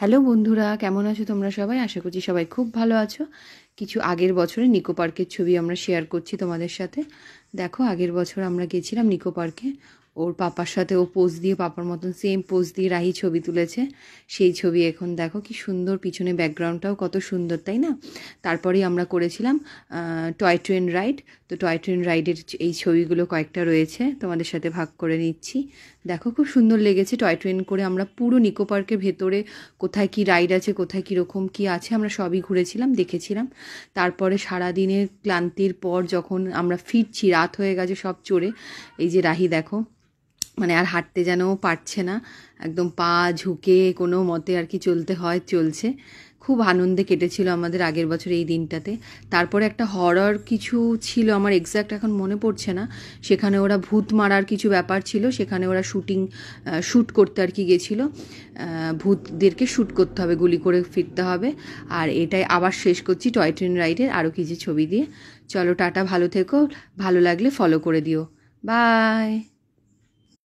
hello বন্ধুরা কেমন আছো তোমরা সবাই আশা করছি সবাই খুব ভালো আছো কিছু আগের বছরে নিকো পার্কের ছবি আমরা শেয়ার করছি তোমাদের সাথে দেখো আগের বছর আমরা গেছিলাম নিকো পার্কে ওর পাপার সাথে ও পোজ দিয়ে পাপার মতন সেম পোজ দিয়ে রাহি ছবি তুলেছে সেই ছবি এখন দেখো কি সুন্দর পিছনে ব্যাকগ্রাউন্ডটাও কত সুন্দর তাই না তারপরেই আমরা করেছিলাম টয় ট্রেন রাইড তো টয় ট্রেন রাইডের এই ছবিগুলো কয়েকটা রয়েছে তোমাদের সাথে ভাগ করে নিচ্ছি দেখো খুব সুন্দর লেগেছে টয় ট্রেন করে আমরা পুরো নিকো পার্কের ভেতরে কোথায় কি রাইড আছে কোথায় কীরকম কি আছে আমরা সবই ঘুরেছিলাম দেখেছিলাম তারপরে সারাদিনের ক্লান্তির পর যখন আমরা ফিরছি রাত হয়ে গেছে সব চড়ে এই যে রাহি দেখো মানে আর হাঁটতে যেন পারছে না একদম পা ঝুঁকে কোনো মতে আর কি চলতে হয় চলছে খুব আনন্দে কেটেছিল আমাদের আগের বছর এই দিনটাতে তারপরে একটা হরর কিছু ছিল আমার এক্স্যাক্ট এখন মনে পড়ছে না সেখানে ওরা ভূত মারার কিছু ব্যাপার ছিল সেখানে ওরা শুটিং শ্যুট করতে আর কি গেছিল ভূতদেরকে শ্যুট করতে হবে গুলি করে ফিরতে হবে আর এটাই আবার শেষ করছি টয় ট্রেন রাইডের আরও কিছু ছবি দিয়ে চলো টাটা ভালো থেকো ভালো লাগলে ফলো করে দিও বাই